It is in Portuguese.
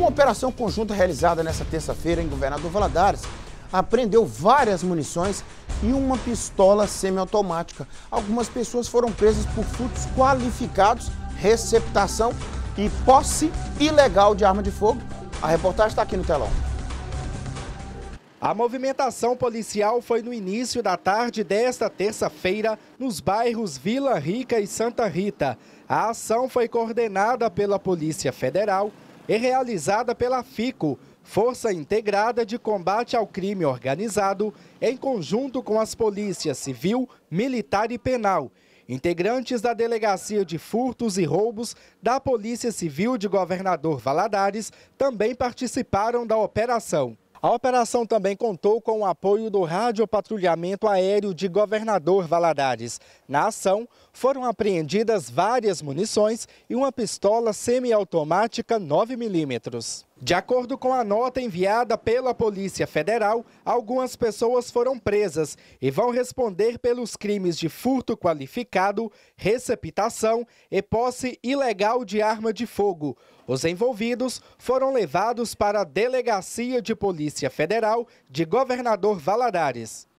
Uma operação conjunta realizada nesta terça-feira em Governador Valadares apreendeu várias munições e uma pistola semiautomática. Algumas pessoas foram presas por furtos qualificados, receptação e posse ilegal de arma de fogo. A reportagem está aqui no telão. A movimentação policial foi no início da tarde desta terça-feira nos bairros Vila Rica e Santa Rita. A ação foi coordenada pela Polícia Federal é realizada pela FICO, Força Integrada de Combate ao Crime Organizado, em conjunto com as polícias civil, militar e penal, Integrantes da Delegacia de Furtos e Roubos da Polícia Civil de Governador Valadares também participaram da operação. A operação também contou com o apoio do Rádio Patrulhamento Aéreo de Governador Valadares. Na ação, foram apreendidas várias munições e uma pistola semiautomática 9 milímetros. De acordo com a nota enviada pela Polícia Federal, algumas pessoas foram presas e vão responder pelos crimes de furto qualificado, receptação e posse ilegal de arma de fogo. Os envolvidos foram levados para a Delegacia de Polícia Federal de Governador Valadares.